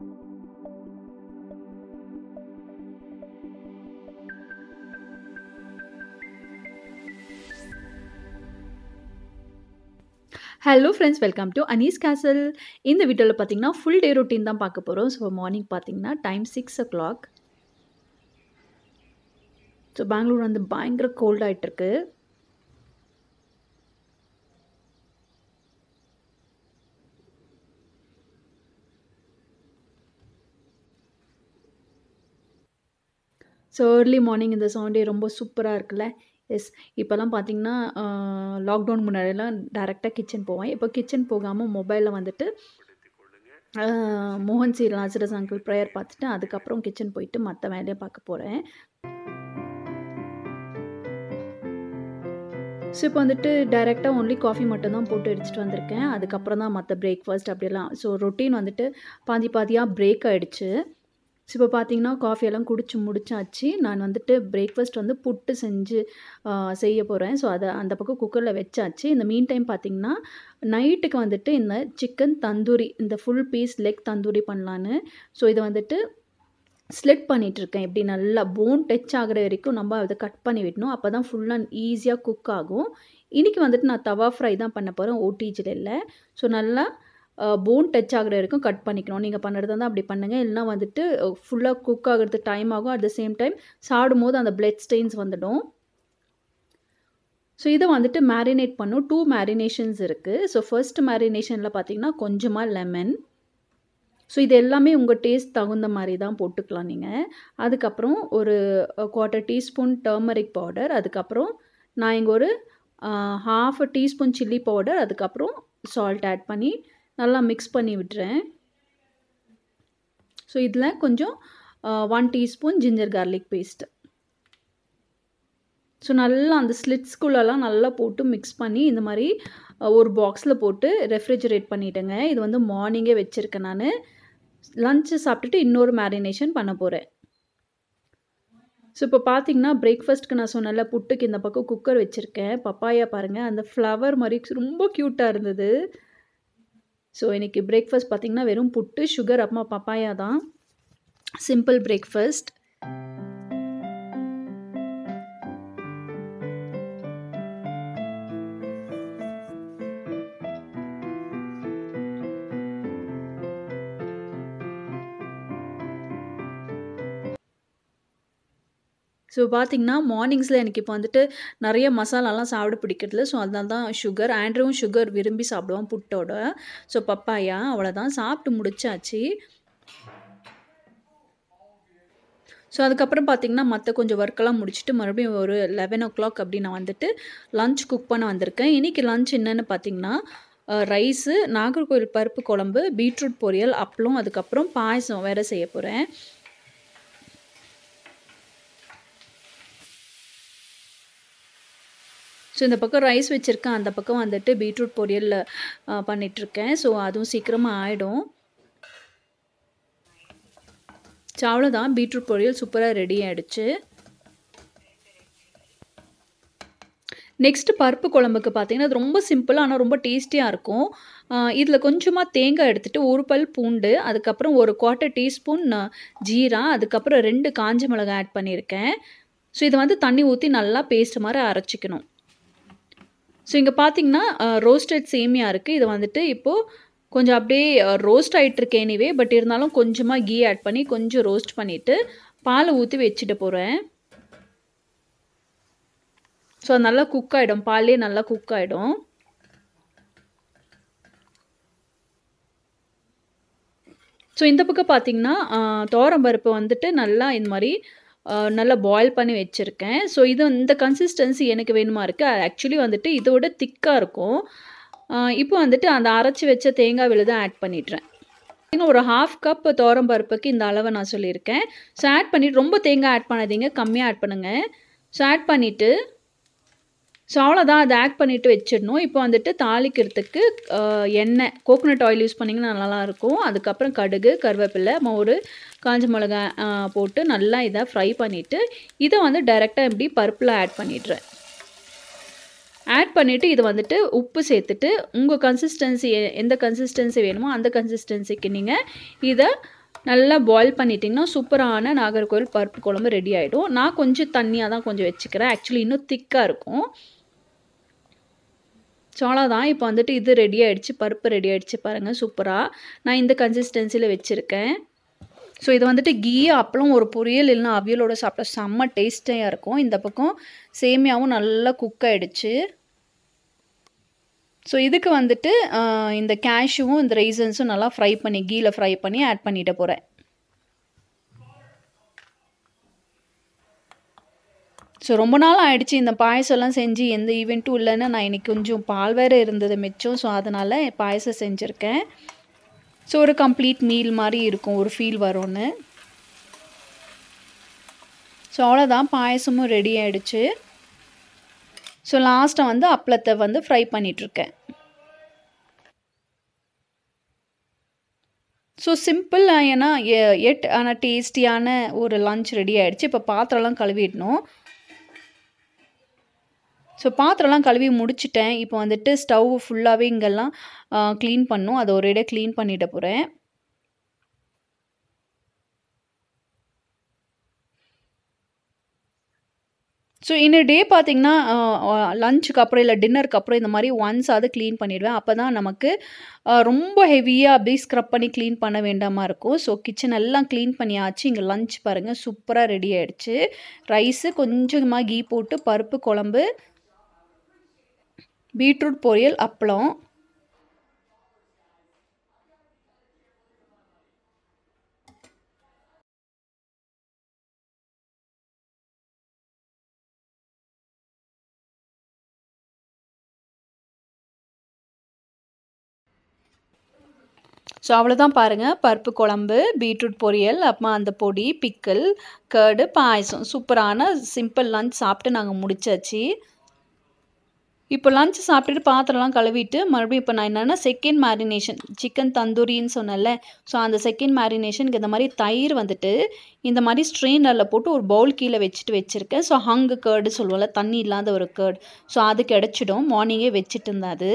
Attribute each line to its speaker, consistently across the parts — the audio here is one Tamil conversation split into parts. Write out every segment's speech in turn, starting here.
Speaker 1: ஹலோ ஃப்ரெண்ட்ஸ் வெல்கம் டு அனீஸ் கேசல் இந்த வீடியோவில் பார்த்தீங்கன்னா ஃபுல் டே ரொட்டீன் தான் பார்க்க போகிறோம் ஸோ மார்னிங் பார்த்தீங்கன்னா time six o'clock so Bangalore வந்து பயங்கர கோல்டாகிட்டுருக்கு ஸோ ஏர்லி மார்னிங் இந்த சவுண்டே ரொம்ப சூப்பராக இருக்குல்ல எஸ் இப்போல்லாம் பார்த்தீங்கன்னா லாக்டவுன் முன்னாடியெல்லாம் டேரெக்டாக கிச்சன் போவேன் இப்போ கிச்சன் போகாமல் மொபைலில் வந்துட்டு மோகன் சி ராஜரஸ் அங்கிள் ப்ரேயர் பார்த்துட்டு அதுக்கப்புறம் கிச்சன் போயிட்டு மற்ற வேலையை பார்க்க போகிறேன் ஸோ இப்போ வந்துட்டு டைரெக்டாக ஒன்லி காஃபி மட்டும் தான் போட்டு அடிச்சுட்டு வந்திருக்கேன் அதுக்கப்புறம் தான் மற்ற பிரேக்ஃபாஸ்ட் அப்படிலாம் ஸோ ரொட்டீன் வந்துட்டு பாதி பாதியாக பிரேக் ஆகிடுச்சு ஸோ இப்போ பார்த்தீங்கன்னா காஃபியெல்லாம் குடிச்சு முடிச்சாச்சு நான் வந்துட்டு பிரேக்ஃபாஸ்ட் வந்து புட்டு செஞ்சு செய்ய போகிறேன் ஸோ அதை அந்த பக்கம் குக்கரில் வச்சாச்சு இந்த மீன் டைம் பார்த்திங்கன்னா நைட்டுக்கு வந்துட்டு இந்த சிக்கன் தந்தூரி இந்த ஃபுல் பீஸ் லெக் தந்தூரி பண்ணலான்னு ஸோ இதை வந்துட்டு ஸ்லெட் பண்ணிகிட்ருக்கேன் எப்படி நல்லா போன் டச் ஆகிற வரைக்கும் நம்ம அதை கட் பண்ணி விடணும் அப்போ தான் ஃபுல்லாக ஈஸியாக குக் ஆகும் இன்றைக்கி வந்துட்டு நான் தவா ஃப்ரை தான் பண்ண போகிறேன் ஓடிஜில் இல்லை ஸோ நல்லா போன் டச் ஆகிற வரைக்கும் கட் பண்ணிக்கணும் நீங்கள் பண்ணுறது தான் அப்படி பண்ணுங்கள் இல்லைனா வந்துட்டு ஃபுல்லாக குக் ஆகிறது டைம் ஆகும் அட் த சேம் டைம் சாடும் போது அந்த பிளட் ஸ்டெயின்ஸ் வந்துடும் ஸோ இதை வந்துட்டு மேரினேட் பண்ணும் டூ மேரினேஷன்ஸ் இருக்குது ஸோ ஃபர்ஸ்ட் மேரினேஷனில் பார்த்தீங்கன்னா கொஞ்சமாக லெமன் ஸோ இது எல்லாமே உங்கள் டேஸ்ட் தகுந்த மாதிரி தான் போட்டுக்கலாம் நீங்கள் அதுக்கப்புறம் ஒரு குவார்ட்டர் டீஸ்பூன் டர்மரிக் பவுடர் அதுக்கப்புறம் நான் இங்கே ஒரு ஹாஃப் டீஸ்பூன் சில்லி பவுடர் அதுக்கப்புறம் சால்ட் ஆட் பண்ணி நல்லா மிக்ஸ் பண்ணி விட்டுறேன் ஸோ இதில் கொஞ்சம் one teaspoon ginger garlic paste so நல்லா அந்த ஸ்லிட்ஸ்குள்ளெல்லாம் நல்லா போட்டு மிக்ஸ் பண்ணி இந்த மாதிரி ஒரு பாக்ஸில் போட்டு ரெஃப்ரிஜரேட் பண்ணிட்டேங்க இது வந்து மார்னிங்கே வச்சுருக்கேன் நான் லஞ்சு சாப்பிட்டுட்டு இன்னொரு மேரினேஷன் பண்ண போகிறேன் ஸோ இப்போ பார்த்தீங்கன்னா பிரேக்ஃபாஸ்ட்டுக்கு நான் சொன்னல புட்டுக்கு இந்த பக்கம் குக்கர் வச்சுருக்கேன் பப்பாயா பாருங்கள் அந்த ஃப்ளவர் மாதிரி ரொம்ப க்யூட்டாக இருந்தது ஸோ இன்றைக்கி பிரேக்ஃபாஸ்ட் பார்த்திங்கன்னா வெறும் புட்டு சுகர் அம்மா பப்பாயா தான் சிம்பிள் பிரேக்ஃபாஸ்ட் ஸோ பார்த்திங்கன்னா மார்னிங்ஸில் எனக்கு இப்போ வந்துட்டு நிறைய மசாலாலாம் சாப்பிட பிடிக்கிறதுல ஸோ அதனால தான் சுகர் ஆண்ட்ரவும் சுகர் விரும்பி சாப்பிடுவான் புட்டோட ஸோ பப்பாயா அவ்வளோதான் சாப்பிட்டு முடிச்சாச்சு ஸோ அதுக்கப்புறம் பார்த்திங்கன்னா மற்ற கொஞ்சம் ஒர்க்கெல்லாம் முடிச்சுட்டு மறுபடியும் ஒரு லெவன் ஓ கிளாக் அப்படி நான் வந்துட்டு லஞ்ச் குக் பண்ண வந்திருக்கேன் இன்றைக்கி லஞ்ச் என்னென்னு பார்த்திங்கன்னா ரைஸு நாகர்கோவில் பருப்பு குழம்பு பீட்ரூட் பொரியல் அப்பளம் அதுக்கப்புறம் பாயசம் வேறு செய்ய போகிறேன் ஸோ இந்த பக்கம் ரைஸ் வச்சுருக்கேன் அந்த பக்கம் வந்துட்டு பீட்ரூட் பொரியல் பண்ணிகிட்ருக்கேன் ஸோ அதுவும் சீக்கிரமாக ஆகிடும் ஸோ அவ்வளோதான் பீட்ரூட் பொரியல் சூப்பராக ரெடி ஆகிடுச்சு நெக்ஸ்ட்டு பருப்பு குழம்புக்கு பார்த்தீங்கன்னா அது ரொம்ப சிம்பிள் ஆனால் ரொம்ப டேஸ்டியாக இருக்கும் இதில் கொஞ்சமாக தேங்காய் எடுத்துகிட்டு ஒரு பல் பூண்டு அதுக்கப்புறம் ஒரு குவார்ட்டர் டீஸ்பூன் ஜீரா அதுக்கப்புறம் ரெண்டு காஞ்ச மிளகாய் ஆட் பண்ணியிருக்கேன் ஸோ இதை வந்து தண்ணி ஊற்றி நல்லா பேஸ்ட் மாதிரி அரைச்சிக்கணும் ஸோ இங்கே பார்த்தீங்கன்னா ரோஸ்டட் சேமியா இருக்குது இது வந்துட்டு இப்போது கொஞ்சம் அப்படியே ரோஸ்ட் இருக்கேன் எனிவே பட் இருந்தாலும் கொஞ்சமாக கீ ஆட் பண்ணி கொஞ்சம் ரோஸ்ட் பண்ணிவிட்டு பாலை ஊற்றி வச்சுட்டு போகிறேன் ஸோ அது நல்லா குக் ஆகிடும் பாலே நல்லா குக் ஆகிடும் ஸோ இந்த பக்கம் பார்த்திங்கன்னா பருப்பு வந்துட்டு நல்லா இந்த மாதிரி நல்லா பாயில் பண்ணி வச்சுருக்கேன் ஸோ இது இந்த கன்சிஸ்டன்சி எனக்கு வேணுமா இருக்குது ஆக்சுவலி வந்துட்டு இதோட திக்காக இருக்கும் இப்போ வந்துட்டு அந்த அரைச்சி வச்ச தேங்காய் விலை தான் ஆட் பண்ணிடுறேன் இன்னும் ஒரு ஹாஃப் கப் தோரம் பருப்புக்கு இந்த அளவை நான் சொல்லியிருக்கேன் ஸோ ஆட் பண்ணிவிட்டு ரொம்ப தேங்காய் ஆட் பண்ணாதீங்க கம்மியாக ஆட் பண்ணுங்கள் ஸோ ஆட் பண்ணிவிட்டு ஸோ அவ்வளோதான் அதை ஆட் பண்ணிவிட்டு வச்சிடணும் இப்போ வந்துட்டு தாளிக்கிறதுக்கு எண்ணெய் கோகோனட் ஆயில் யூஸ் பண்ணிங்கன்னா நல்லாயிருக்கும் அதுக்கப்புறம் கடுகு கருவேப்பிலை மோர் காஞ்ச மிளகா போட்டு நல்லா இதை ஃப்ரை பண்ணிவிட்டு இதை வந்து டைரெக்டாக எப்படி பருப்பில் ஆட் பண்ணிடுறேன் ஆட் பண்ணிவிட்டு இது வந்துட்டு உப்பு சேர்த்துட்டு உங்கள் கன்சிஸ்டன்சி எந்த கன்சிஸ்டன்சி வேணுமோ அந்த கன்சிஸ்டன்சிக்கு நீங்கள் இதை நல்லா பாயில் பண்ணிட்டிங்கன்னா சூப்பரான நாகர்கோவில் பருப்பு குழம்பு ரெடி ஆகிடும் நான் கொஞ்சம் தண்ணியாக தான் கொஞ்சம் வச்சுக்கிறேன் ஆக்சுவலி இன்னும் திக்காக இருக்கும் சோளா தான் இப்போ வந்துட்டு இது ரெடி ஆகிடுச்சு பருப்பு ரெடி ஆகிடுச்சு பாருங்கள் சூப்பராக நான் இந்த கன்சிஸ்டன்சியில் வச்சுருக்கேன் ஸோ இது வந்துட்டு கீ அப்பளம் ஒரு பொரியல் இல்லைன்னா அவியலோட சாப்பிட்டா செம்ம டேஸ்ட்டாக இருக்கும் இந்த பக்கம் சேமியாவும் நல்லா குக் ஆகிடுச்சு ஸோ இதுக்கு வந்துட்டு இந்த கேஷ்யூவும் இந்த ரைசன்ஸும் நல்லா ஃப்ரை பண்ணி கீயில் ஃப்ரை பண்ணி ஆட் பண்ணிட்டு போகிறேன் ஸோ ரொம்ப நாள் ஆகிடுச்சு இந்த பாயசம்லாம் செஞ்சு எந்த ஈவெண்ட்டும் இல்லைன்னு நான் இன்றைக்கி கொஞ்சம் பால் வேறு இருந்தது மிச்சம் ஸோ அதனால் பாயசம் செஞ்சுருக்கேன் ஸோ ஒரு கம்ப்ளீட் மீல் மாதிரி இருக்கும் ஒரு ஃபீல் வரும்னு ஸோ அவ்வளோதான் பாயசமும் ரெடி ஆகிடுச்சு ஸோ லாஸ்ட்டை வந்து அப்பளத்தை வந்து ஃப்ரை பண்ணிகிட்ருக்கேன் ஸோ சிம்பிள் ஏன்னா எட் ஆனால் டேஸ்டியான ஒரு லஞ்ச் ரெடி ஆகிடுச்சு இப்போ பாத்திரம்லாம் கழுவிடணும் ஸோ பாத்திரம்லாம் கழுவி முடிச்சிட்டேன் இப்போ வந்துட்டு ஸ்டவ் ஃபுல்லாகவே இங்கெல்லாம் க்ளீன் பண்ணும் அதை ஒரேடியாக க்ளீன் பண்ணிட போகிறேன் ஸோ இன்னொரு டே பார்த்தீங்கன்னா லஞ்சுக்கு அப்புறம் இல்லை டின்னருக்கு அப்புறம் இந்த மாதிரி ஒன்ஸ் அது க்ளீன் பண்ணிடுவேன் அப்போ தான் நமக்கு ரொம்ப ஹெவியாக அப்படியே ஸ்க்ரப் பண்ணி க்ளீன் பண்ண வேண்டாமா இருக்கும் ஸோ கிச்சன் எல்லாம் க்ளீன் பண்ணியாச்சு இங்கே லஞ்ச் பாருங்கள் சூப்பராக ரெடி ஆகிடுச்சு ரைஸு கொஞ்சமாக கீ போட்டு பருப்பு குழம்பு பீட்ரூட் பொரியல் அப்பளம் ஸோ அவ்வளோதான் பாருங்கள் பருப்பு குழம்பு பீட்ரூட் பொரியல் அப்புறமா அந்த பொடி பிக்கல் கேர்டு பாயசம் சூப்பரான சிம்பிள் லஞ்ச் சாப்பிட்டு நாங்கள் முடிச்சாச்சு இப்போ லஞ்ச் சாப்பிட்டுட்டு பாத்திரம்லாம் கழுவிட்டு மறுபடியும் இப்போ நான் என்னென்னா செகண்ட் மேரினேஷன் சிக்கன் தந்தூரின்னு சொன்னேன்ல ஸோ அந்த செகண்ட் மேரினேஷனுக்கு இந்த மாதிரி தயிர் வந்துட்டு இந்த மாதிரி ஸ்ட்ரெயினரில் போட்டு ஒரு பவுல் கீழே வச்சுட்டு வச்சுருக்கேன் ஸோ ஹங்கு கேர்டு சொல்லுவோம்ல தண்ணி இல்லாத ஒரு கேர்டு ஸோ அது கிடச்சிடும் மார்னிங்கே வச்சுட்டு இருந்தா அது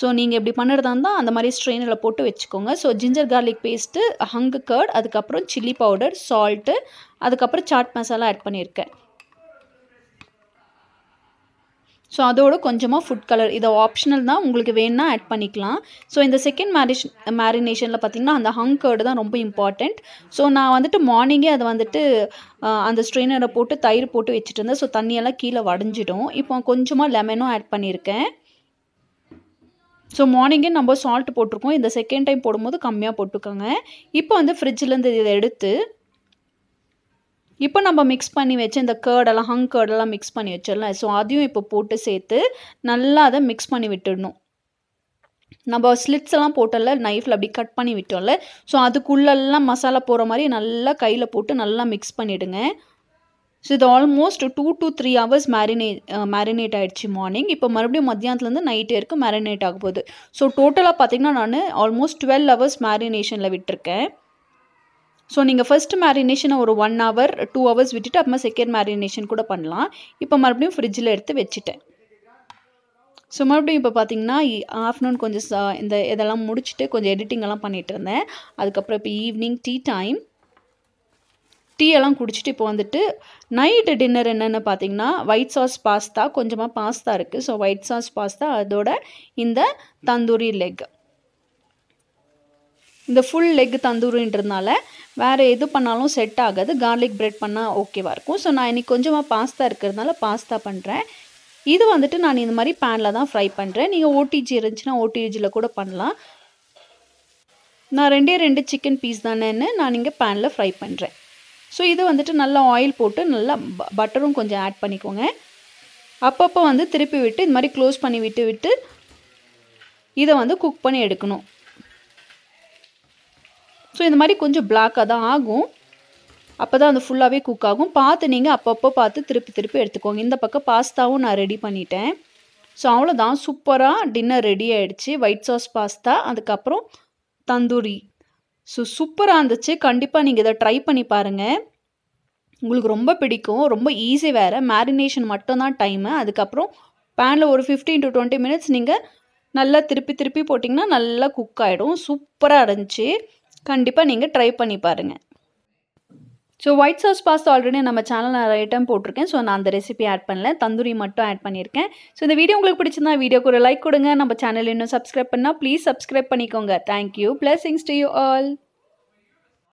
Speaker 1: ஸோ நீங்கள் இப்படி பண்ணுறதா இருந்தால் அந்த மாதிரி ஸ்ட்ரெயினரில் போட்டு வச்சுக்கோங்க so ginger garlic paste hung curd அதுக்கப்புறம் சில்லி பவுடர் சால்ட்டு அதுக்கப்புறம் சாட் மசாலா ஆட் பண்ணியிருக்கேன் ஸோ அதோட கொஞ்சமாக ஃபுட் கலர் இதை ஆப்ஷனல் தான் உங்களுக்கு வேணுன்னா ஆட் பண்ணிக்கலாம் ஸோ இந்த செகண்ட் மேரிஷ் மேரினேஷனில் பார்த்திங்கன்னா அந்த ஹங்கர்டு தான் ரொம்ப இம்பார்ட்டண்ட் ஸோ நான் வந்துட்டு மார்னிங்கே அதை வந்துட்டு அந்த ஸ்ட்ரெயினரை போட்டு தயிர் போட்டு வச்சுட்டு இருந்தேன் ஸோ தண்ணியெல்லாம் கீழே வடைஞ்சிடும் இப்போ கொஞ்சமாக லெமனும் ஆட் பண்ணியிருக்கேன் ஸோ மார்னிங்கே நம்ம சால்ட் போட்டிருக்கோம் இந்த செகண்ட் டைம் போடும்போது கம்மியாக போட்டுக்கோங்க இப்போ வந்து ஃப்ரிட்ஜிலேருந்து இதை எடுத்து இப்போ நம்ம மிக்ஸ் பண்ணி வச்சு இந்த கேர்டெல்லாம் ஹங் கேர்டெல்லாம் மிக்ஸ் பண்ணி வச்சிடலாம் ஸோ அதையும் இப்போ போட்டு சேர்த்து நல்லா அதை மிக்ஸ் பண்ணி விட்டுடணும் நம்ம ஸ்லிட்ஸ் எல்லாம் போட்டோம்ல நைஃப்பில் அப்படி கட் பண்ணி விட்டோம்ல ஸோ அதுக்குள்ளெல்லாம் மசாலா போகிற மாதிரி நல்லா கையில் போட்டு நல்லா மிக்ஸ் பண்ணிவிடுங்க ஸோ இது almost two to three hours marinate marinate ஆகிடுச்சு மார்னிங் இப்போ மறுபடியும் மத்தியானத்துலேருந்து நைட்டு இருக்குது மேரினேட் ஆக போகுது ஸோ டோட்டலாக பார்த்திங்கன்னா நான் ஆல்மோஸ்ட் டுவெல் ஹவர்ஸ் மேரினேஷனில் விட்டுருக்கேன் ஸோ நீங்கள் ஃபஸ்ட் மேரினேஷனை ஒரு ஒன் ஹவர் டூ ஹவர்ஸ் விட்டுட்டு அப்புறமா செகண்ட் மேரினேஷன் கூட பண்ணலாம் இப்போ மறுபடியும் ஃப்ரிட்ஜில் எடுத்து வச்சுட்டேன் ஸோ மறுபடியும் இப்போ பார்த்தீங்கன்னா ஆஃப்டர்நூன் கொஞ்சம் இந்த இதெல்லாம் முடிச்சுட்டு கொஞ்சம் எடிட்டிங்கெல்லாம் பண்ணிகிட்டு இருந்தேன் அதுக்கப்புறம் இப்போ ஈவினிங் டீ டைம் டீ எல்லாம் குடிச்சிட்டு இப்போ வந்துட்டு நைட்டு டின்னர் என்னென்னு பார்த்தீங்கன்னா ஒயிட் சாஸ் பாஸ்தா கொஞ்சமாக பாஸ்தா இருக்குது ஸோ ஒயிட் சாஸ் பாஸ்தா அதோட இந்த தந்தூரி லெக் இந்த ஃபுல் லெக் தந்தூரின்றதுனால வேறு எது பண்ணாலும் செட் ஆகாது கார்லிக் பிரெட் பண்ணால் ஓகேவாக இருக்கும் ஸோ நான் இன்றைக்கி கொஞ்சமாக பாஸ்தா இருக்கிறதுனால பாஸ்தா பண்ணுறேன் இது வந்துட்டு நான் இந்த மாதிரி பேனில் தான் ஃப்ரை பண்ணுறேன் நீங்கள் ஓடிஜி இருந்துச்சுன்னா ஓடிஜியில் கூட பண்ணலாம் நான் ரெண்டே ரெண்டு சிக்கன் பீஸ் தானேன்னு நான் இங்கே பேனில் ஃப்ரை பண்ணுறேன் ஸோ இது வந்துட்டு நல்லா ஆயில் போட்டு நல்லா பட்டரும் கொஞ்சம் ஆட் பண்ணிக்கோங்க அப்பப்போ வந்து திருப்பி விட்டு இது மாதிரி க்ளோஸ் பண்ணி விட்டு விட்டு இதை வந்து குக் பண்ணி எடுக்கணும் ஸோ இந்த மாதிரி கொஞ்சம் பிளாக்காக தான் ஆகும் அப்போ தான் அது ஃபுல்லாகவே குக் ஆகும் பார்த்து நீங்கள் அப்பப்போ பார்த்து திருப்பி திருப்பி எடுத்துக்கோங்க இந்த பக்கம் பாஸ்தாவும் நான் ரெடி பண்ணிட்டேன் ஸோ அவ்வளோதான் சூப்பராக டின்னர் ரெடி ஆகிடுச்சு ஒயிட் சாஸ் பாஸ்தா அதுக்கப்புறம் தந்தூரி ஸோ சூப்பராக இருந்துச்சு கண்டிப்பாக நீங்கள் இதை ட்ரை பண்ணி பாருங்கள் உங்களுக்கு ரொம்ப பிடிக்கும் ரொம்ப ஈஸி வேறு மேரினேஷன் மட்டும்தான் டைமு அதுக்கப்புறம் பேனில் ஒரு ஃபிஃப்டீன் டு டுவெண்ட்டி மினிட்ஸ் நீங்கள் நல்லா திருப்பி திருப்பி போட்டிங்கன்னா நல்லா குக் ஆகிடும் சூப்பராக இருந்துச்சு கண்டிப்பாக நீங்கள் ட்ரை பண்ணி பாருங்கள் so white sauce pasta already நம்ம சேனல் நான் ஐட்டம் போட்டிருக்கேன் ஸோ நான் அந்த ரெசிபி ஆட் பண்ணல தந்தூரி மட்டும் ஆட் பண்ணியிருக்கேன் ஸோ இந்த வீடியோ உங்களுக்கு பிடிச்சிருந்தா வீடியோக்கு ஒரு லைக் கொடுங்க நம்ம சேனல் இன்னும் சப்ஸ்கிரைப் பண்ணால் ப்ளீஸ் சப்ஸ்கிரைப் பண்ணிக்கோங்க thank you blessings to you all